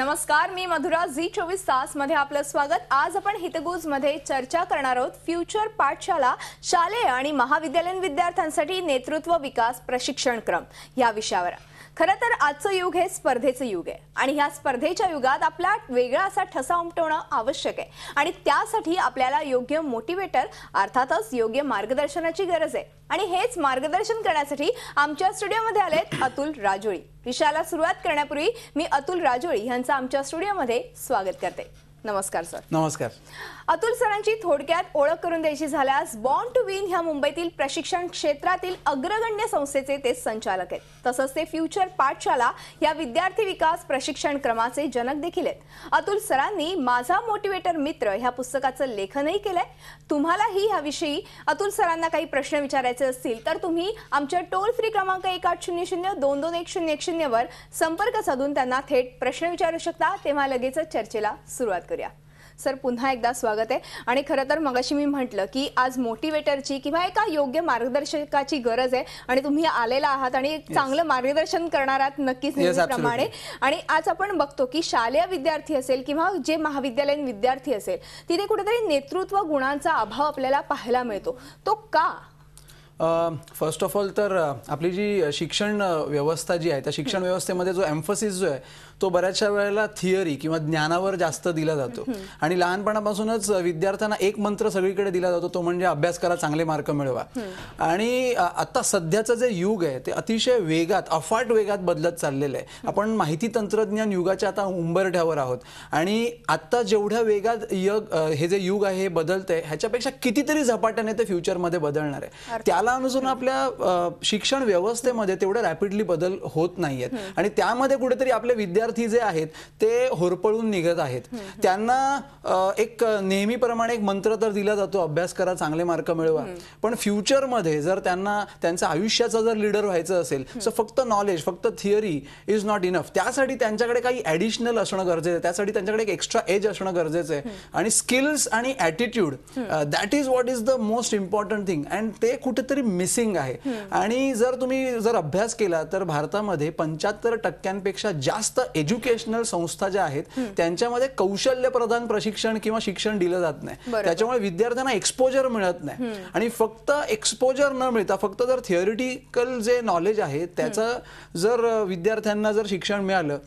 नमस्कार मी मधुरा झी चोवीस तास मध्ये आपलं स्वागत आज आपण हितगुज मध्ये चर्चा करणार आहोत फ्युचर पाठशाला शालेय आणि महाविद्यालयीन विद्यार्थ्यांसाठी नेतृत्व विकास प्रशिक्षण क्रम या विषयावर खरं तर आजचं युग हे स्पर्धेचं युग आहे आणि ह्या स्पर्धेच्या युगात आपला वेगळा असा ठसा उमटवणं आवश्यक आहे आणि त्यासाठी आपल्याला योग्य मोटिवेटर अर्थातच योग्य मार्गदर्शनाची गरज आहे आणि हेच मार्गदर्शन करण्यासाठी आमच्या स्टुडिओमध्ये आलेत अतुल राजोळी विषयाला सुरुवात करण्यापूर्वी मी अतुल राजोळी यांचं आमच्या स्टुडिओमध्ये स्वागत करते नमस्कार सर नमस्कार अतुल सरांची थोडक्यात ओळख करून द्यायची झाल्यास बॉन्ड टू विन ह्या मुंबईतील प्रशिक्षण क्षेत्रातील अग्रगण्य संस्थेचे ते संचालक आहेत तसंच ते फ्युचर पाठशाला या विद्यार्थी विकास प्रशिक्षण क्रमाचे जनक देखील आहेत अतुल सरांनी माझा मोटिवेटर मित्र ह्या पुस्तकाचं लेखनही केलंय तुम्हालाही ह्याविषयी अतुल सरांना काही प्रश्न विचारायचे असतील तर तुम्ही आमच्या टोल फ्री क्रमांक एक आठ शून्य शून्य दोन दोन एक शून्य एक शून्यवर संपर्क साधून त्यांना थेट प्रश्न विचारू शकता तेव्हा लगेचच चर्चेला सुरुवात करूया सर पुन्हा एकदा स्वागत आहे आणि खरं तर मगाशी मी म्हटलं की आज मोटिवेटरची किंवा एका योग्य मार्गदर्शकाची गरज आहे आणि तुम्ही आलेला आहात आणि चांगलं मार्गदर्शन करणार आहात नक्कीच प्रमाणे आणि आज आपण बघतो की शालेय विद्यार्थी असेल किंवा जे महाविद्यालयीन विद्यार्थी असेल तिथे कुठेतरी नेतृत्व गुणांचा अभाव आपल्याला पाहायला मिळतो तो का फर्स्ट ऑफ ऑल तर आपली जी शिक्षण व्यवस्था जी आहे त्या शिक्षण व्यवस्थेमध्ये जो एम्फोसिस जो आहे तो बऱ्याचशा वेळेला थिअरी किंवा ज्ञानावर जास्त दिला जातो आणि लहानपणापासूनच विद्यार्थ्यांना एक मंत्र सगळीकडे दिला जातो तो म्हणजे अभ्यास करा चांगले मार्क मिळवा आणि आता सध्याचं जे युग आहे ते अतिशय वेगात अफाट वेगात बदलत चाललेलं आहे आपण माहिती तंत्रज्ञान युगाच्या आता उंबरठ्यावर आहोत आणि आता जेवढ्या वेगात यग हे जे युग आहे हे बदलतंय ह्याच्यापेक्षा कितीतरी झपाट्याने ते फ्युचरमध्ये बदलणार आहे त्याला अनुसरून आपल्या शिक्षण व्यवस्थेमध्ये तेवढे रॅपिडली बदल होत नाहीयेत आणि त्यामध्ये कुठेतरी आपले विद्यार्थी विद्यार्थी जे आहेत ते होरपळून निघत आहेत त्यांना एक नेहमीप्रमाणे एक मंत्र तर दिला जातो अभ्यास करा चांगले मार्क मिळवा पण फ्युचरमध्ये जर त्यांना त्यांचं आयुष्याचा जर लिडर व्हायचं असेल तर फक्त नॉलेज फक्त थिअरी इज नॉट इनफ त्यासाठी त्यांच्याकडे काही ॲडिशनल असणं गरजेचं आहे त्यासाठी त्यांच्याकडे एक एक्स्ट्रा एज असणं गरजेचं आहे आणि स्किल्स आणि attitude that is what is the most important thing and ते कुठेतरी मिसिंग आहे आणि जर तुम्ही जर अभ्यास केला तर भारतामध्ये पंच्याहत्तर टक्क्यांपेक्षा जास्त एज्युकेशनल संस्था ज्या आहेत त्यांच्यामध्ये कौशल्य प्रदान प्रशिक्षण किंवा शिक्षण दिलं जात नाही त्याच्यामुळे विद्यार्थ्यांना एक्सपोजर मिळत नाही आणि फक्त एक्सपोजर न मिळता फक्त जर थिअरिटिकल जे नॉलेज आहे त्याचं जर विद्यार्थ्यांना जर शिक्षण मिळालं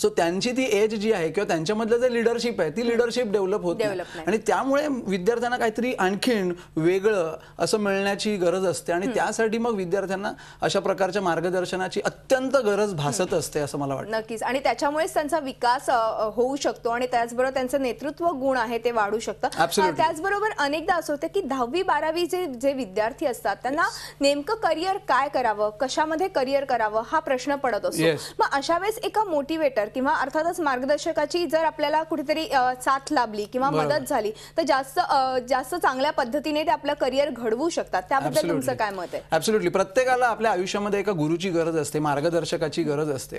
सो त्यांची ती एज जी आहे किंवा त्यांच्यामधलं जे लिडरशिप आहे ती लिडरशिप डेव्हलप होत आणि त्यामुळे विद्यार्थ्यांना काहीतरी आणखीन वेगळं असं मिळण्याची गरज असते आणि त्यासाठी मग विद्यार्थ्यांना अशा प्रकारच्या मार्गदर्शनाची अत्यंत गरज भासत असते असं मला वाटतं नक्कीच आणि त्याच्यामुळेच त्यांचा विकास होऊ शकतो आणि त्याचबरोबर त्यांचं नेतृत्व गुण आहे ते वाढू शकतं त्याचबरोबर अनेकदा असं होतं की दहावी बारावी जे जे विद्यार्थी असतात त्यांना नेमकं करिअर काय करावं कशामध्ये करिअर करावं हा प्रश्न पडत असतो मग अशा वेळेस एका मोटिवेटर किंवा अर्थातच मार्गदर्शकाची जर आपल्याला कुठेतरी साथ लाभली किंवा मदत झाली तर जास्त जास्त चांगल्या पद्धतीने ते आपलं करिअर घडवू शकतात त्याबद्दल तुमचं काय मत आहे ऍब्सोल्युटली प्रत्येकाला आपल्या आयुष्यामध्ये एका गुरुची गरज असते मार्गदर्शकाची गरज असते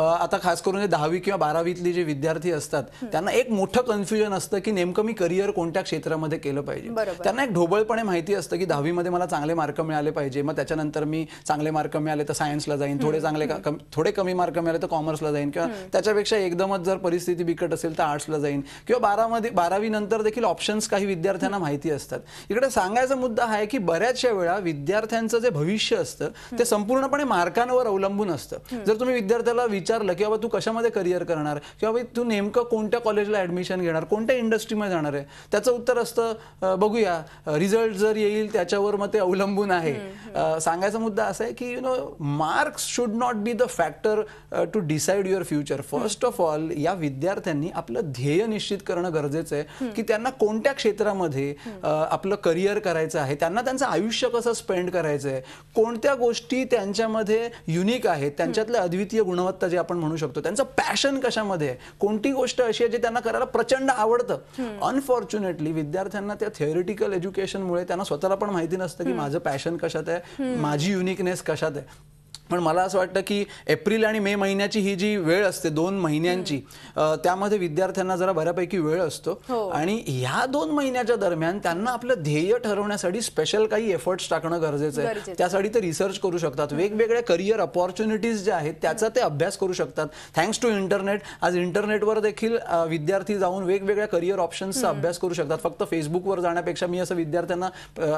आता खास करून दहावी किंवा बारावीतली जे विद्यार्थी असतात त्यांना एक मोठं कन्फ्युजन असतं की नेमकं मी करिअर कोणत्या क्षेत्रामध्ये केलं पाहिजे त्यांना एक ढोबळपणे माहिती असतं की दहावीमध्ये मला चांगले मार्क मिळाले पाहिजे मग त्याच्यानंतर मी चांगले मार्क मिळाले तर सायन्सला जाईन थोडे चांगले थोडे कमी मार्क मिळाले तर कॉमर्सला जाईन किंवा त्याच्यापेक्षा एकदमच जर परिस्थिती बिकट असेल तर आर्ट्सला जाईन किंवा बारामध्ये बारावी नंतर देखील ऑप्शन्स काही विद्यार्थ्यांना माहिती असतात इकडे सांगायचा मुद्दा आहे की बऱ्याचशा वेळा विद्यार्थ्यांचं जे भविष्य असतं ते संपूर्णपणे मार्कांवर अवलंबून असतं जर तुम्ही विद्यार्थ्याला विचारलं की बाबा तू कशामध्ये करिअर करणार किंवा तू नेमकं कोणत्या कॉलेजला ऍडमिशन घेणार कोणत्या इंडस्ट्रीमध्ये जाणार आहे त्याचं उत्तर असतं बघूया रिझल्ट जर येईल त्याच्यावर मग ते अवलंबून आहे सांगायचा मुद्दा असा आहे की you know marks should not be the factor to decide your future first of all या विद्यार्थ्यांनी आपलं ध्येय निश्चित करणं गरजेचं आहे की त्यांना कोणत्या क्षेत्रामध्ये आपलं करिअर करायचं आहे त्यांना त्यांचं आयुष्य कसं स्पेंड करायचं आहे कोणत्या गोष्टी त्यांच्यामध्ये युनिक आहेत त्यांच्यातल्या अद्वितीय गुणवत्ता जे आपण म्हणू शकतो त्यांचं पॅशन कशामध्ये आहे कोणती गोष्ट अशी आहे जे त्यांना करायला प्रचंड आवडतं अनफॉर्च्युनेटली विद्यार्थ्यांना त्या थिअरिटिकल एज्युकेशनमुळे त्यांना स्वतःला पण माहिती नसतं की माझं पॅशन कशात आहे माझी युनिकनेस कशात आहे पण मला असं वाटतं की एप्रिल आणि मे महिन्याची ही जी वेळ असते दोन महिन्यांची त्यामध्ये विद्यार्थ्यांना जरा बऱ्यापैकी वेळ असतो हो. आणि ह्या दोन महिन्याच्या दरम्यान त्यांना आपलं ध्येय ठरवण्यासाठी स्पेशल काही एफर्ट्स टाकणं गरजेचं आहे त्यासाठी ते रिसर्च करू शकतात वेगवेगळ्या करिअर अपॉर्च्युनिटीज ज्या आहेत त्याचा ते अभ्यास करू शकतात थँक्स टू इंटरनेट आज इंटरनेटवर देखील विद्यार्थी जाऊन वेगवेगळ्या करिअर ऑप्शन्सचा अभ्यास करू शकतात फक्त फेसबुकवर जाण्यापेक्षा मी असं विद्यार्थ्यांना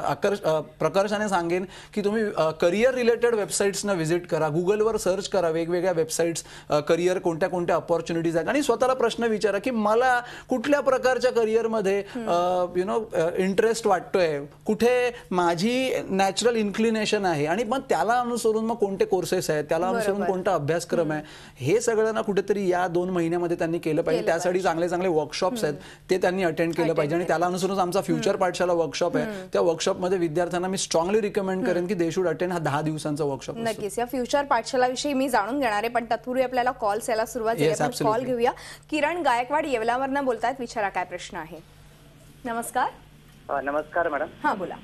आकर्ष प्रकर्षाने सांगेन की तुम्ही करिअर रिलेटेड वेबसाईट्सना व्हिजिट कनेक्ट करा गुगलवर सर्च करा वेगवेगळ्या वेबसाईट्स करिअर कोणत्या कोणत्या ऑपॉर्च्युनिटीज आहेत आणि स्वतःला प्रश्न विचारा की मला कुठल्या प्रकारच्या करिअरमध्ये यु नो इंटरेस्ट वाटतोय कुठे माझी नॅचरल इन्क्लिनेशन आहे आणि मग त्याला अनुसरून मग कोणते कोर्सेस आहेत त्याला अनुसरून कोणता अभ्यासक्रम आहे हे सगळं ना कुठेतरी या दोन महिन्यामध्ये त्यांनी केलं पाहिजे त्यासाठी चांगले चांगले वर्कशॉप्स आहेत ते त्यांनी अटेंड केलं पाहिजे आणि त्याला अनुसरून आमचा फ्युचर पाठशाला वर्कशॉप आहे त्या वर्कशॉपमध्ये विद्यार्थ्यांना मी स्ट्रॉंगली रिकमेंड करेन की दे शुड अटेंड हा दहा दिवसांचा वर्कशॉप नक्कीच फ्युचर पाठशालाविषयी मी जाणून घेणार आहे पण तत्पूर्वी आपल्याला कॉल यायला सुरुवात झाली आपण कॉल घेऊया किरण गायकवाड येवलावरनं बोलतायत विचारा काय प्रश्न आहे नमस्कार नमस्कार मॅडम हा बोला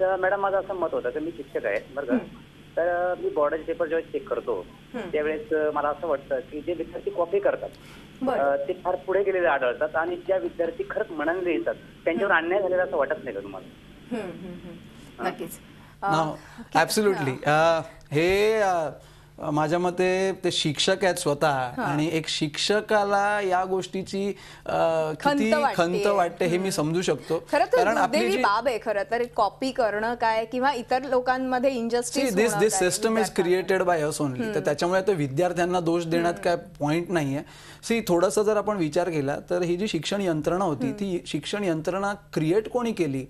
तर मॅडम माझं असं मत होतं की मी शिक्षक आहे बरं तर मी बॉर्डर पेपर जेव्हा चेक करतो त्यावेळेस मला असं वाटतं की जे विद्यार्थी कॉपी करतात ते फार पुढे गेलेले आढळतात आणि ज्या विद्यार्थी खरंच मनाने येतात त्यांच्यावर अन्याय झालेला असं वाटत नाही का तुम्हाला नक्कीच ऍब्सुल्युटली हे माझ्या मते ते शिक्षक आहेत स्वतः आणि एक शिक्षकाला या गोष्टीची किती खंत वाटते हे मी समजू शकतो कारण आपली बाब आहे खरं तर कॉपी करणं काय किंवा इतर लोकांमध्ये industry this this system is created by us only तर त्याच्यामुळे तर विद्यार्थ्यांना दोष देण्यात काय पॉइंट नाहीये सी थोडस जर आपण विचार केला तर ही जी शिक्षण यंत्रणा होती ती शिक्षण यंत्रणा क्रिएट कोणी केली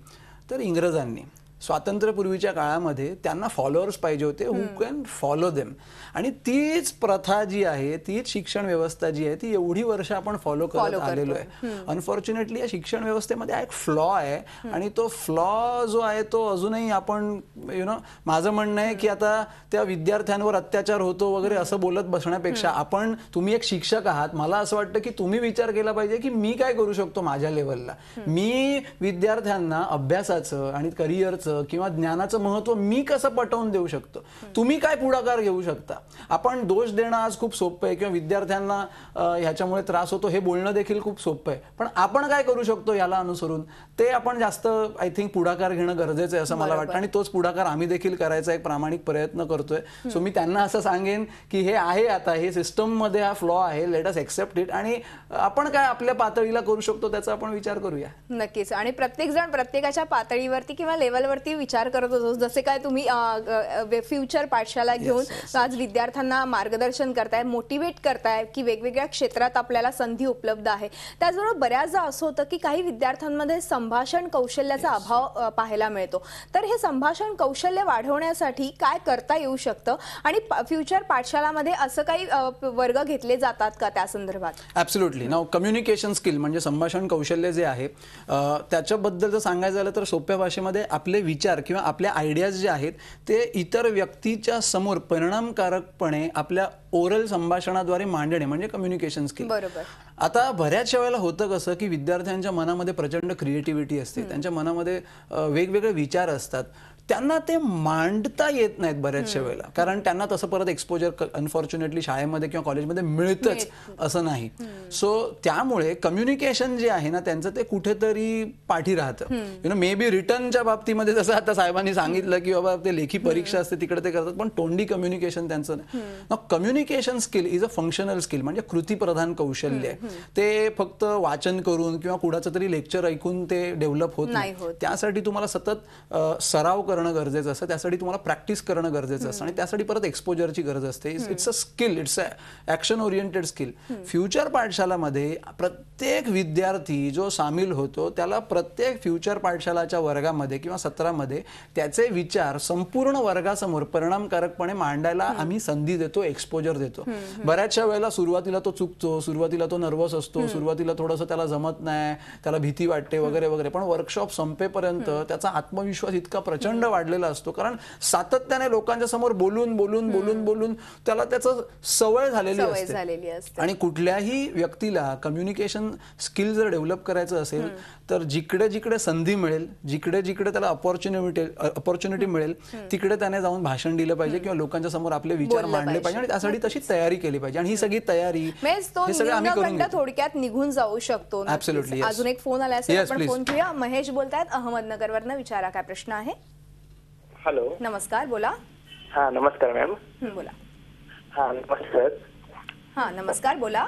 तर इंग्रजांनी स्वातंत्र्यपूर्वीच्या काळामध्ये त्यांना फॉलोअर्स पाहिजे होते हु कॅन फॉलो देम आणि तीच प्रथा जी आहे तीच शिक्षण व्यवस्था जी आहे ती एवढी वर्ष आपण फॉलो करत आलेलो आहे अनफॉर्च्युनेटली या शिक्षण व्यवस्थेमध्ये एक फ्लॉ आहे आणि तो फ्लॉ जो आहे तो अजूनही आपण यु नो माझं म्हणणं आहे की आता त्या विद्यार्थ्यांवर अत्याचार होतो वगैरे असं बोलत बसण्यापेक्षा आपण तुम्ही एक शिक्षक आहात मला असं वाटतं की तुम्ही विचार केला पाहिजे की मी काय करू शकतो माझ्या लेवलला मी विद्यार्थ्यांना अभ्यासाचं आणि करिअरचं किंवा ज्ञानाचं महत्व मी कसं पटवून देऊ शकतो तुम्ही काय पुढाकार घेऊ शकता आपण दोष देणं आज खूप सोपं आहे किंवा विद्यार्थ्यांना ह्याच्यामुळे त्रास होतो हे बोलणं देखील खूप सोपं आहे पण आपण काय करू शकतो याला अनुसरून ते आपण जास्त आय थिंक पुढाकार घेणं गरजेचं आहे असं मला वाटतं आणि तोच पुढाकार आम्ही देखील करायचा एक प्रामाणिक प्रयत्न करतोय सो मी त्यांना असं सांगेन की हे आहे आता हे सिस्टम मध्ये हा फ्लॉ आहे लेट अस एक्सेप्ट इट आणि आपण काय आपल्या पातळीला करू शकतो त्याचा आपण विचार करूया नक्कीच आणि प्रत्येक जण प्रत्येकाच्या पातळीवरती किंवा लेवलवर विषयावरती विचार करत होतो जसे काय तुम्ही फ्युचर पाठशाला घेऊन आज विद्यार्थ्यांना मार्गदर्शन करताय मोटिवेट करताय की वेगवेगळ्या क्षेत्रात आपल्याला संधी उपलब्ध आहे त्याचबरोबर बऱ्याचदा असं होतं की काही विद्यार्थ्यांमध्ये संभाषण कौशल्याचा अभाव पाहायला मिळतो तर हे संभाषण कौशल्य वाढवण्यासाठी काय करता येऊ शकतं आणि फ्युचर पाठशालामध्ये असं काही वर्ग घेतले जातात का त्या संदर्भात ॲब्सोल्युटली नाव कम्युनिकेशन स्किल म्हणजे संभाषण कौशल्य जे आहे त्याच्याबद्दल जर सांगायचं झालं तर सोप्या भाषेमध्ये आपले विचार किंवा आपल्या आयडियाज जे आहेत ते इतर व्यक्तीच्या समोर परिणामकारकपणे आपल्या ओरल संभाषणाद्वारे मांडणे म्हणजे कम्युनिकेशन स्किल आता बऱ्याचशा वेळेला होतं कसं की विद्यार्थ्यांच्या मनामध्ये प्रचंड क्रिएटिव्हिटी असते त्यांच्या मनामध्ये वेगवेगळे विचार असतात त्यांना ते मांडता येत नाहीत बऱ्याचशा वेळेला कारण त्यांना तसं परत एक्सपोजर अनफॉर्च्युनेटली शाळेमध्ये किंवा कॉलेजमध्ये मिळतच असं नाही सो त्यामुळे कम्युनिकेशन जे आहे ना त्यांचं ते कुठेतरी पाठी राहतं यु नो मे बी रिटर्नच्या बाबतीमध्ये जसं आता साहेबांनी सांगितलं की बाबा ते लेखी परीक्षा असते तिकडे ते करतात पण तोंडी कम्युनिकेशन त्यांचं नाही communication skill is a functional skill म्हणजे कृतीप्रधान कौशल्य आहे ते फक्त वाचन करून किंवा कुणाचं तरी लेक्चर ऐकून ते डेव्हलप होत नाही त्यासाठी तुम्हाला सतत सराव करणं गरजेचं असतं त्यासाठी तुम्हाला प्रॅक्टिस करणं गरजेचं असतं आणि त्यासाठी परत एक्सपोजरची गरज असते it's a skill it's a action oriented skill future पाठशालामध्ये प्रत्येक विद्यार्थी जो सामील होतो त्याला प्रत्येक फ्युचर पाठशालाच्या वर्गामध्ये किंवा सत्रामध्ये त्याचे विचार संपूर्ण वर्गासमोर परिणामकारकपणे मांडायला आम्ही संधी देतो एक्सपोजर देतो बऱ्याचशा वेळेला सुरुवातीला तो चुकतो सुरुवातीला तो नर्वस असतो सुरुवातीला थोडंसं त्याला जमत नाही त्याला भीती वाटते वगैरे वगैरे पण वर्कशॉप संपेपर्यंत त्याचा आत्मविश्वास इतका प्रचंड वाढलेला असतो कारण सातत्याने लोकांच्या समोर बोलून बोलून बोलून बोलून त्याला त्याचं सवय झालेली असते आणि कुठल्याही व्यक्तीला कम्युनिकेशन स्किल जर डेव्हलप करायचं असेल तर जिकडे जिकडे संधी मिळेल जिकडे जिकडे त्याला अपॉर्च्युनिटी अपॉर्च्युनिटी मिळेल तिकडे त्याने जाऊन भाषण दिलं पाहिजे किंवा लोकांच्या समोर आपले विचार मांडले पाहिजे आणि त्यासाठी तशी तयारी केली पाहिजे आणि ही सगळी तयारी थोडक्यात निघून जाऊ शकतो अजून एक फोन आला असेल फोन घेऊया महेश बोलतायत अहमदनगर वरना विचारा काय प्रश्न आहे हॅलो नमस्कार बोला हा नमस्कार मॅम बोला हा नमस्कार हा नमस्कार बोला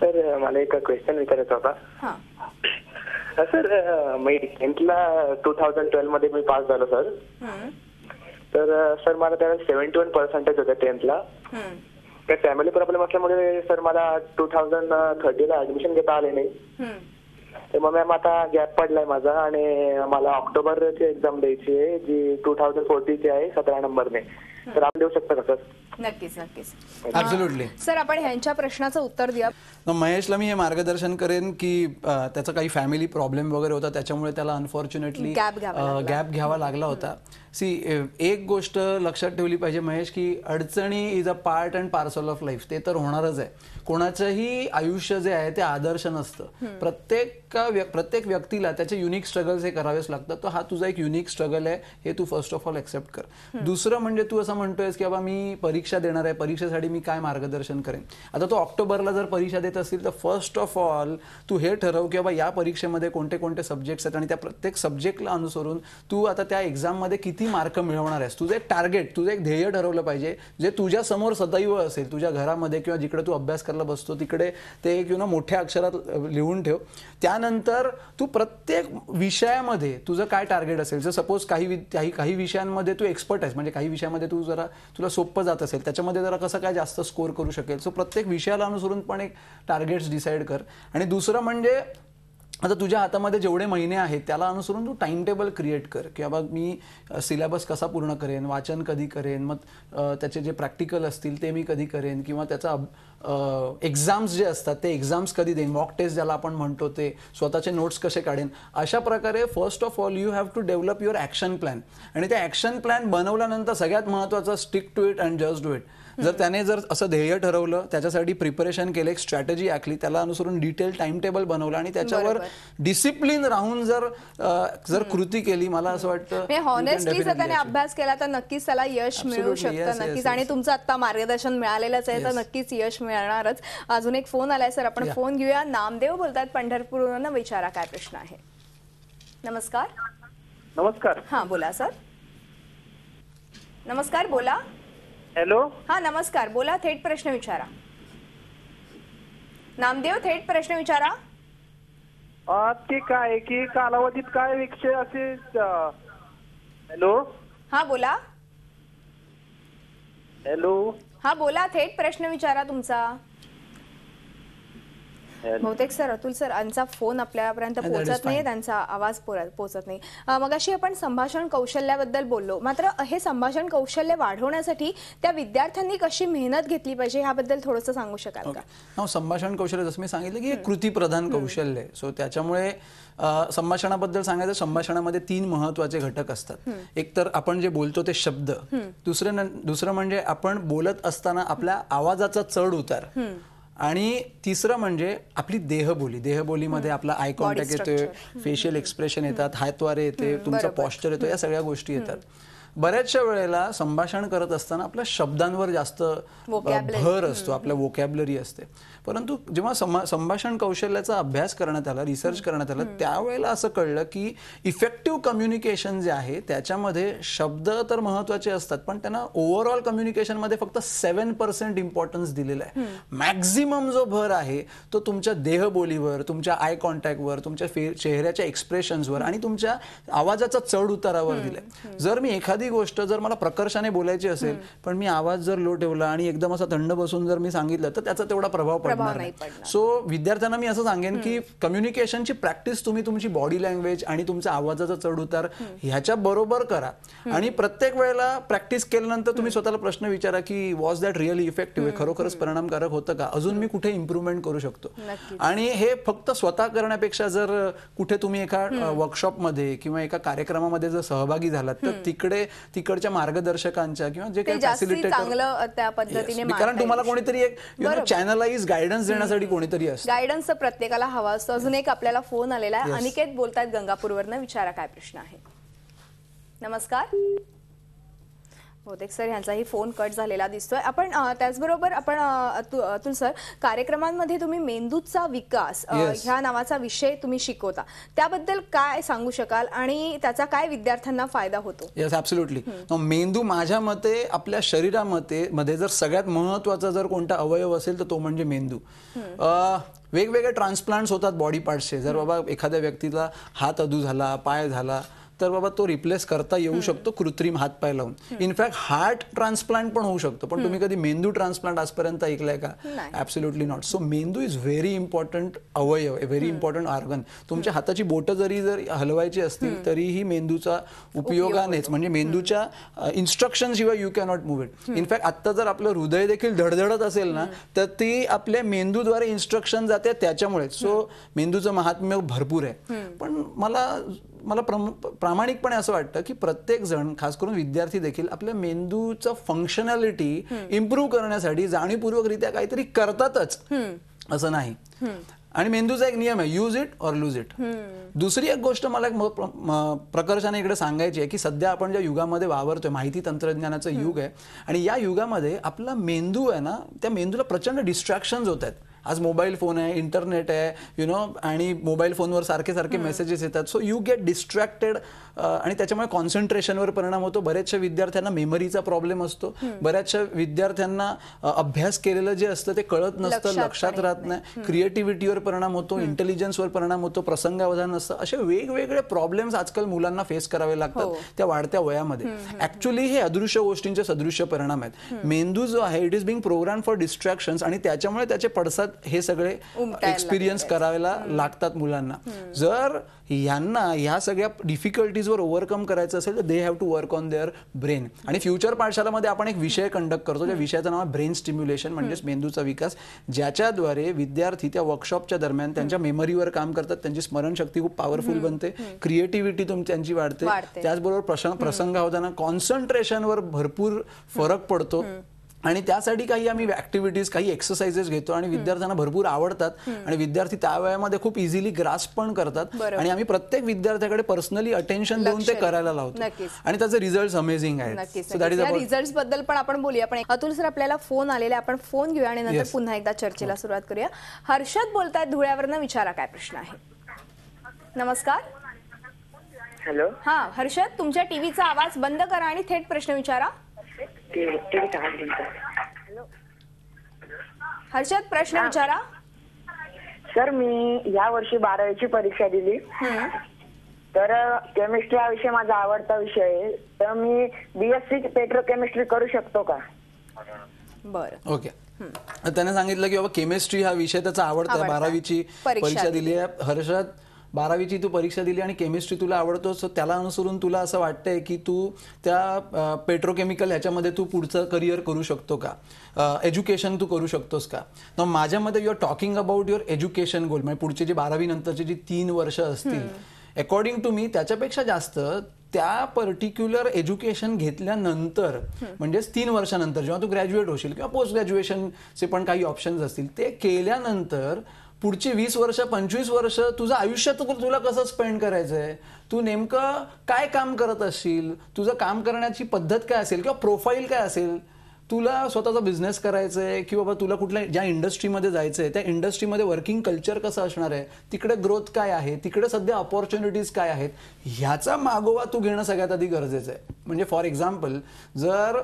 सर मला एक क्वेश्चन विचारायचा होता हा सर मी टेन्थला टू थाउजंड ट्वेल्व मध्ये मी पास झालो सर तर सर मला त्याला सेव्हन्टी वन पर्सेंटेज होत्या टेन्थला फॅमिली प्रॉब्लेम असल्यामुळे सर मला टू थाउजंड थर्टीला ऍडमिशन घेता आले नाही तेव्हा मॅम आता गॅप पडलाय माझा आणि मला ऑक्टोबरची एक्झाम द्यायची आहे जी टू थाउजंड फोर्टीची आहे सतरा नंबरने तर आपण देऊ शकता का सर नक्कीच नक्कीच ऍब्सोल्युटली सर आपण ह्यांच्या प्रश्नाचं उत्तर द्या महेशला मी हे मार्गदर्शन करेन की त्याचा काही फॅमिली प्रॉब्लेम वगैरे होता त्याच्यामुळे त्याला अनफॉर्च्युनेटली गॅप घ्यावा लागला होता सी एक गोष्ट लक्षात ठेवली पाहिजे महेश की अडचणी is a part and parcel of life ते तर होणारच आहे कोणाचंही आयुष्य जे आहे ते आदर्श नसतं प्रत्येक प्रत्येक व्यक्तीला त्याचे युनिक स्ट्रगल्स हे करावेच लागतात तर हा तुझा एक युनिक स्ट्रगल आहे हे तू फर्स्ट ऑफ ऑल एक्सेप्ट कर दुसरं म्हणजे तू असं म्हणतोयस की बाबा मी परीक्षा देणार आहे परीक्षेसाठी मी काय मार्गदर्शन करेन आता तो ऑक्टोबरला जर परीक्षा देत असेल तर फर्स्ट ऑफ ऑल तू हे ठरव की बाबा या परीक्षेमध्ये कोणते कोणते सब्जेक्ट्स आहेत आणि त्या प्रत्येक सब्जेक्टला अनुसरून तू आता त्या एक्झाममध्ये किती मार्क मिळवणार आहेस तुझं एक टार्गेट तुझं एक ध्येय ठरवलं पाहिजे जे तुझ्या समोर सदैव असेल तुझ्या घरामध्ये किंवा जिकडे तू अभ्यास करला बसतो तिकडे ते एक ना मोठ्या अक्षरात लिहून ठेव त्यानंतर तू प्रत्येक विषयामध्ये तुझं काय टार्गेट असेल जर सपोज काही काही काही विषयांमध्ये तू एक्सपर्ट आहेस म्हणजे काही विषयामध्ये तू जरा तुला सोपं जात असेल त्याच्यामध्ये जरा कसं काय जास्त स्कोर करू शकेल सो प्रत्येक विषयाला अनुसरून पण एक टार्गेट्स डिसाईड कर आणि दुसरं म्हणजे आता तुझ्या हातामध्ये जेवढे महिने आहेत त्याला अनुसरून तू टाइम टेबल क्रिएट कर की बाबा मी सिलेबस कसा पूर्ण करेन वाचन कधी करेन मग त्याचे जे प्रॅक्टिकल असतील ते मी कधी करेन किंवा त्याचा एक्झाम्स जे असतात ते एक्झाम्स कधी देईन मॉक टेस्ट ज्याला आपण म्हणतो ते स्वतःचे नोट्स कसे काढेन अशा प्रकारे first of all you have to develop your action plan आणि ते ॲक्शन प्लॅन बनवल्यानंतर सगळ्यात महत्त्वाचं stick to it and just do it जर त्याने जर असं ध्येय ठरवलं त्याच्यासाठी प्रिपरेशन केलं एक स्ट्रॅटेजी आखली त्याला अनुसरून डिटेल टाइम टेबल बनवलं आणि त्याच्यावर डिसिप्लिन राहून जर जर कृती केली मला असं वाटतं हॉनेस्टली म्हणजे जर त्याने अभ्यास केला तर नक्कीच त्याला यश मिळू शकतं नक्कीच आणि तुमचं आता मार्गदर्शन मिळालेलंच आहे तर नक्कीच यश मिळणारच अजून एक फोन आलाय सर आपण फोन घेऊया नामदेव बोलतात पंढरपूर विचारा काय प्रश्न आहे नमस्कार नमस्कार हा बोला सर नमस्कार बोला हॅलो हा नमस्कार बोला थेट प्रश्न विचारा नामदेव थेट प्रश्न विचारा ते काय आहे की कालावधीत काय विषय असे हॅलो हा बोला हॅलो हा बोला थेट प्रश्न विचारा तुमचा बहुतेक सर अतुल सर यांचा फोन आपल्यापर्यंत पोहोचत नाही त्यांचा आवाज पोहोचत नाही मगाशी आपण संभाषण कौशल्याबद्दल बोललो मात्र हे संभाषण कौशल्य वाढवण्यासाठी त्या विद्यार्थ्यांनी कशी मेहनत घेतली पाहिजे ह्याबद्दल थोडंसं सांगू शकाल का संभाषण कौशल्य जसं मी सांगितलं की कृती प्रधान कौशल्य सो त्याच्यामुळे संभाषणाबद्दल सांगायचं संभाषणामध्ये तीन महत्वाचे घटक असतात एक तर आपण जे बोलतो ते शब्द दुसरं दुसरं म्हणजे आपण बोलत असताना आपल्या आवाजाचा चढ उतार आणि तिसरं म्हणजे आपली देहबोली देहबोलीमध्ये आपला आय कॉन्टॅक्ट येतोय फेशियल एक्सप्रेशन येतात हातवारे येते तुमचा पॉस्चर येतो या सगळ्या गोष्टी येतात बऱ्याचशा वेळेला संभाषण करत असताना आपल्या शब्दांवर जास्त भर असतो आपल्या वोकॅबलरी असते परंतु जेव्हा समा संभाषण कौशल्याचा अभ्यास करण्यात आला रिसर्च करण्यात आला त्यावेळेला असं कळलं की इफेक्टिव्ह कम्युनिकेशन जे आहे त्याच्यामध्ये शब्द तर महत्वाचे असतात पण त्यांना ओव्हरऑल कम्युनिकेशनमध्ये फक्त सेवन पर्सेंट इम्पॉर्टन्स दिलेला आहे मॅक्झिमम जो भर आहे तो तुमच्या देहबोलीवर तुमच्या आय कॉन्टॅक्टवर तुमच्या चेहऱ्याच्या एक्सप्रेशन्सवर आणि तुमच्या आवाजाचा चढ उतारावर दिलाय जर मी एखादी गोष्ट जर मला प्रकर्षाने बोलायची असेल पण मी आवाज जर लो ठेवला आणि एकदम असा थंड बसून जर मी सांगितलं तर त्याचा तेवढा प्रभाव पडतो सो विद्यार्थ्यांना मी असं सांगेन की कम्युनिकेशनची प्रॅक्टिस तुम्ही तुमची बॉडी लँग्वेज आणि तुमचा आवाजाचा चढ उतार ह्याच्या बरोबर करा आणि प्रत्येक वेळेला प्रॅक्टिस केल्यानंतर तुम्ही स्वतःला प्रश्न विचारा की वॉज दॅट रिअल इफेक्टिव्ह आहे खरोखरच परिणामकारक होतं का अजून मी कुठे इम्प्रूव्हमेंट करू शकतो आणि हे फक्त स्वतः करण्यापेक्षा जर कुठे तुम्ही एका वर्कशॉपमध्ये किंवा एका कार्यक्रमामध्ये जर सहभागी झालात तर तिकडे तिकडच्या मार्गदर्शकांच्या किंवा जे काही फॅसिलिटेटर म्हणजे कारण तुम्हाला कोणीतरी एक गाईड गायडन्स देण्यासाठी कोणीतरी असतं गायडन्स प्रत्येकाला हवा असतो अजून एक आपल्याला फोन आलेला आहे अनिकेत बोलतायत गंगापूरवरनं विचारा काय प्रश्न आहे नमस्कार बहुतेक सर यांचाही फोन कट झालेला दिसतोय आपण त्याचबरोबर आपण अतुल सर कार्यक्रमांमध्ये तुम्ही मेंदूचा विकास ह्या नावाचा विषय तुम्ही शिकवता त्याबद्दल काय सांगू शकाल आणि त्याचा काय विद्यार्थ्यांना फायदा होतो येस ॲब्सोल्युटली मेंदू माझ्या मते आपल्या शरीरामध्ये मध्ये जर सगळ्यात महत्वाचा जर कोणता अवयव असेल तर तो म्हणजे मेंदू वेगवेगळे ट्रान्सप्लांट्स होतात बॉडी पार्ट्सचे जर बाबा एखाद्या व्यक्तीला हात अधू झाला पाय झाला तर बाबा तो रिप्लेस करता येऊ शकतो कृत्रिम हात पाय लावून इनफॅक्ट हार्ट ट्रान्सप्लांट पण होऊ शकतो पण तुम्ही कधी मेंदू ट्रान्सप्लांट आजपर्यंत ऐकलाय का ॲब्सोल्युटली नॉट सो मेंदू इज व्हेरी इम्पॉर्टंट अवयव व्हेरी इम्पॉर्टंट ऑर्गन तुमच्या हाताची बोटं जरी जर हलवायची असतील तरीही मेंदूचा उपयोगानेच म्हणजे मेंदूच्या इन्स्ट्रक्शन शिवाय you cannot move it in fact आत्ता जर आपलं हृदय देखील धडधडत असेल ना तर ती आपल्या मेंदूद्वारे इन्स्ट्रक्शन जाते त्याच्यामुळे सो मेंदूचं महात्म्य भरपूर आहे पण मला मला प्रामाणिकपणे असं वाटतं की प्रत्येक जण खास करून विद्यार्थी देखील आपल्या मेंदूचं फंक्शनॅलिटी इम्प्रूव्ह करण्यासाठी जाणीवपूर्वकरित्या काहीतरी करतातच असं नाही आणि मेंदूचा एक नियम आहे use it or lose it दुसरी एक गोष्ट मला प्रकर्षाने इकडे सांगायची आहे की सध्या आपण ज्या युगामध्ये वावरतोय माहिती तंत्रज्ञानाचं युग आहे आणि या युगामध्ये आपला मेंदू आहे ना त्या मेंदूला प्रचंड डिस्ट्रॅक्शन होत आहेत आज मोबाईल फोन आहे इंटरनेट आहे यु नो आणि मोबाईल फोनवर सारखे सारखे मेसेजेस येतात सो यू गेट डिस्ट्रॅक्टेड आणि त्याच्यामुळे कॉन्सन्ट्रेशनवर परिणाम होतो बऱ्याचशा विद्यार्थ्यांना मेमरीचा प्रॉब्लेम असतो बऱ्याचशा विद्यार्थ्यांना अभ्यास केलेलं जे असतं ते कळत नसतं लक्षात राहत नाही क्रिएटिव्हिटीवर परिणाम होतो इंटेलिजन्सवर परिणाम होतो प्रसंगावधान असतं असे वेगवेगळे प्रॉब्लेम्स आजकाल मुलांना फेस करावे लागतात हो. त्या वाढत्या वयामध्ये ऍक्च्युली हे अदृश्य गोष्टींचे सदृश्य परिणाम आहेत मेंदू जो आहे it is being program for distractions आणि त्याच्यामुळे त्याचे पडसाद हे सगळे एक्सपिरियन्स करावेला लागतात मुलांना जर यांना या सगळ्या डिफिकल्टीजवर ओव्हरकम करायचं असेल तर they have to work on their brain आणि फ्युचर पाठशालामध्ये आपण एक विषय कंडक्ट करतो ज्या विषयाचं नाव ब्रेन स्टिम्युलेशन म्हणजे मेंदूचा विकास ज्याच्याद्वारे विद्यार्थी त्या वर्कशॉपच्या दरम्यान त्यांच्या मेमरीवर काम करतात त्यांची स्मरणशक्ती खूप पॉवरफुल बनते क्रिएटिव्हिटी त्यांची वाढते त्याचबरोबर प्रसंग होताना कॉन्सन्ट्रेशनवर भरपूर फरक पडतो आणि त्यासाठी काही आम्ही ऍक्टिव्हिटीज काही एक्सरसाइजेस घेतो आणि विद्यार्थ्यांना भरपूर आवडतात आणि विद्यार्थी त्या वेळेमध्ये खूप इझिली ग्रास पण करतात आणि आम्ही प्रत्येक विद्यार्थ्याकडे पर्सनली अटेन्शन देऊन ते करायला लावतो आणि त्याचे रिझल्ट अमेझिंग आहे सो रिझल्ट बद्दल पण आपण बोलूया पण अतुल सर आपल्याला फोन आलेले आपण फोन घेऊया आणि नंतर पुन्हा एकदा चर्चेला हो. सुरुवात करूया हर्षद बोलतायत धुळ्यावरनं विचारा काय प्रश्न आहे नमस्कार हॅलो हा हर्षद तुमच्या टीव्हीचा आवाज बंद करा आणि थेट प्रश्न विचारा हर्षद प्रश्न विचारा सर मी या वर्षी बारावीची परीक्षा दिली तर केमिस्ट्री हा विषय माझा आवडता विषय आहे तर मी बीएससी पेट्रोकेमिस्ट्री करू शकतो का बर ओके त्याने सांगितलं की बाबा केमिस्ट्री हा विषय त्याचा आवडता बारावीची परीक्षा परीक्षा दिली आहे हर्षद बारावीची तू परीक्षा दिली आणि केमिस्ट्री तुला आवडतो सो त्याला अनुसरून तुला असं वाटतंय की तू त्या पेट्रोकेमिकल ह्याच्यामध्ये तू पुढचं करिअर करू शकतो का एज्युकेशन तू करू शकतोस का मग माझ्यामध्ये you are talking about your education goal म्हणजे पुढचे जे बारावी नंतरचे जी तीन वर्ष असतील अकॉर्डिंग टू मी त्याच्यापेक्षा जास्त त्या पर्टिक्युलर एज्युकेशन घेतल्यानंतर म्हणजेच तीन वर्षानंतर जेव्हा तू ग्रॅज्युएट होशील किंवा पोस्ट ग्रॅज्युएशनचे पण काही ऑप्शन्स असतील ते केल्यानंतर पुढची वीस वर्ष पंचवीस वर्ष तुझं आयुष्य तुला कसं स्पेंड करायचंय तू नेमकं काय काम करत असशील तुझं काम करण्याची पद्धत काय असेल किंवा प्रोफाईल काय असेल तुला स्वतःचा बिझनेस करायचा आहे की बाबा तुला कुठल्या ज्या इंडस्ट्रीमध्ये जायचं आहे त्या इंडस्ट्रीमध्ये वर्किंग कल्चर कसं असणार आहे तिकडे ग्रोथ काय आहे तिकडे सध्या ऑपॉर्च्युनिटीज काय आहेत ह्याचा मागोवा तू घेणं सगळ्यात आधी गरजेचं आहे म्हणजे फॉर एक्झाम्पल जर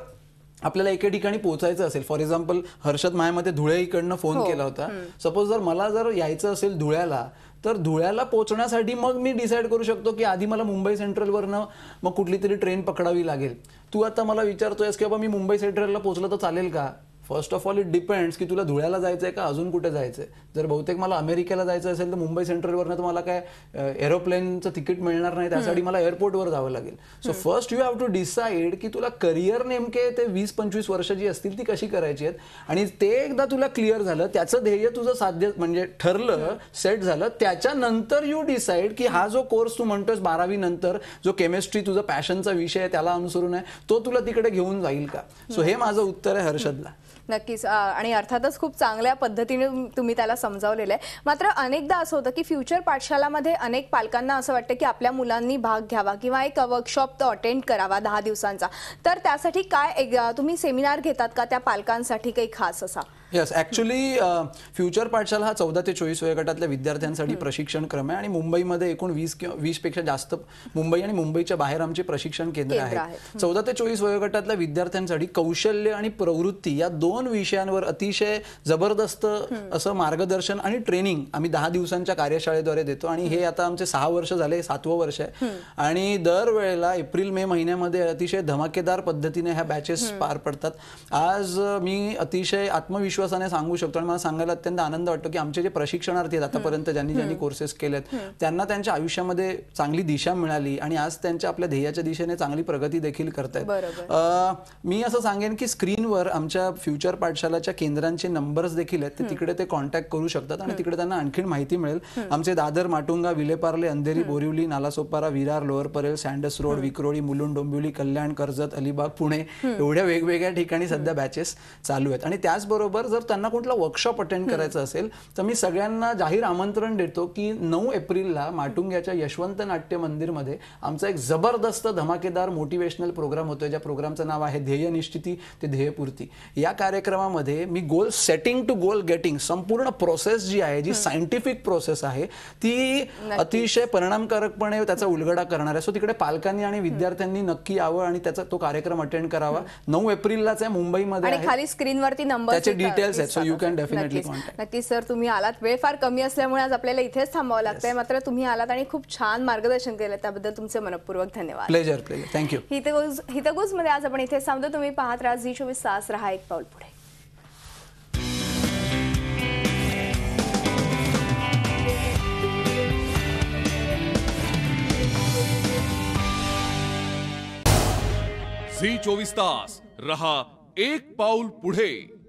आपल्याला एके ठिकाणी पोहोचायचं असेल फॉर एक्झाम्पल हर्षद मायामध्ये धुळे इकडनं फोन हो. केला होता सपोज जर मला जर यायचं असेल धुळ्याला तर धुळ्याला पोहोचण्यासाठी मग मी डिसाईड करू शकतो की आधी मला मुंबई सेंट्रल सेंट्रलवरनं मग कुठली तरी ट्रेन पकडावी लागेल तू आता मला विचारतोयस की बाबा मी मुंबई सेंट्रलला पोहोचलं तर चालेल का first of all it depends की तुला धुळ्याला जायचं आहे का अजून कुठे जायचं आहे जर बहुतेक मला अमेरिकेला जायचं असेल तर मुंबई सेंट्रलवरनं तुम्हाला काय एरोप्लेनचं तिकीट मिळणार नाही त्यासाठी मला एअरपोर्टवर जावं लागेल so first you have to decide की तुला करिअर नेमके ते वीस पंचवीस वर्ष जी असतील ती कशी करायची आहेत आणि ते एकदा तुला क्लिअर झालं त्याचं ध्येय तुझं साध्य म्हणजे ठरलं सेट झालं त्याच्यानंतर यू डिसाईड की हा जो कोर्स तू म्हणतोस बारावी नंतर जो केमिस्ट्री तुझा पॅशनचा विषय आहे त्याला अनुसरून आहे तो तुला तिकडे घेऊन जाईल का सो हे माझं उत्तर आहे हर्षदला नक्कीच आणि अर्थातच खूप चांगल्या पद्धतीने तुम्ही त्याला समजावलेलं आहे मात्र अनेकदा असं होतं की फ्युचर पाठशालामध्ये अनेक पालकांना असं वाटतं की आपल्या मुलांनी भाग घ्यावा किंवा एक वर्कशॉप तो अटेंड करावा दहा दिवसांचा तर त्यासाठी काय तुम्ही सेमिनार घेतात का त्या पालकांसाठी काही खास असा येस ऍक्च्युली फ्युचर पाठशाला हा चौदा ते चोवीस वयोगटातल्या विद्यार्थ्यांसाठी प्रशिक्षण क्रम आहे आणि मुंबईमध्ये एकूण वीस किंवा वीसपेक्षा जास्त मुंबई आणि मुंबईच्या बाहेर आमचे प्रशिक्षण केंद्र आहे चौदा ते चोवीस वयोगटातल्या विद्यार्थ्यांसाठी कौशल्य आणि प्रवृत्ती या दोन विषयांवर अतिशय जबरदस्त असं मार्गदर्शन आणि ट्रेनिंग आम्ही दहा दिवसांच्या कार्यशाळेद्वारे देतो आणि हे आता आमचे सहा वर्ष झाले सातवं वर्ष आहे आणि दरवेळेला एप्रिल मे महिन्यामध्ये अतिशय धमाकेदार पद्धतीने ह्या बॅचेस पार पडतात आज मी अतिशय आत्मविश्वास विश्वासाने सांगू शकतो आणि मला सांगायला अत्यंत आनंद वाटतो की आमचे जे प्रशिक्षणार्थी आहेत आतापर्यंत ज्यांनी ज्यांनी कोर्सेस केलेत त्यांना त्यांच्या आयुष्यामध्ये चांगली दिशा मिळाली आणि आज त्यांच्या आपल्या ध्येयाच्या दिशेने चांगली प्रगती देखील करतायत मी असं सांगेन की स्क्रीनवर आमच्या फ्युचर पाठशालाच्या केंद्रांचे नंबर्स देखील आहेत ते तिकडे ते कॉन्टॅक्ट करू शकतात आणि तिकडे त्यांना आणखी माहिती मिळेल आमचे Dadar Matunga Vile Parle Andheri Borivali Nalasopara Virar Lower Parel Sandhurst Road Vikhroli Mulund Dombivli Kalyan Karjat Alibag Pune एवढ्या वेगवेगळ्या ठिकाणी सध्या बॅचेस चालू आहेत आणि त्याचबरोबर नंतर जर त्यांना कुठला वर्कशॉप अटेंड करायचा असेल तर मी सगळ्यांना जाहीर आमंत्रण देतो की नऊ एप्रिलला माटुंग्याच्या यशवंत नाट्य मंदिरमध्ये आमचा एक जबरदस्त धमाकेदार मोटिवेशनल प्रोग्राम होतोय ज्या प्रोग्रामचं नाव आहे ध्येय निश्चिती ते ध्येयपूर्ती या कार्यक्रमामध्ये मी goal setting to goal getting संपूर्ण प्रोसेस जी आहे जी सायंटिफिक प्रोसेस आहे ती अतिशय परिणामकारकपणे त्याचा उलगडा करणार आहे सो तिकडे पालकांनी आणि विद्यार्थ्यांनी नक्की यावं आणि त्याचा तो कार्यक्रम अटेंड करावा नऊ एप्रिललाच आहे मुंबईमध्ये खाली स्क्रीनवरती नंबर त्याचे डिटेल्स आहेत so you can definitely contact नक्कीच सर तुम्ही आलात वेळ फार कमी असल्यामुळे आज आपल्याला इथेच थांबावं लागतंय मात्र तुम्ही आलात आणि खूप छान मार्गदर्शन केलं त्याबद्दल तुमचे मनपूर्वक धन्यवाद प्लेजर प्लेजर थँक्यू हितगुज मध्ये आज आपण इथेच थांबतो तुम्ही पाहत राहा झी चोवीस तास राहा एक पाऊल पुढे झी चोवीस तास रहा एक पाऊल पुढे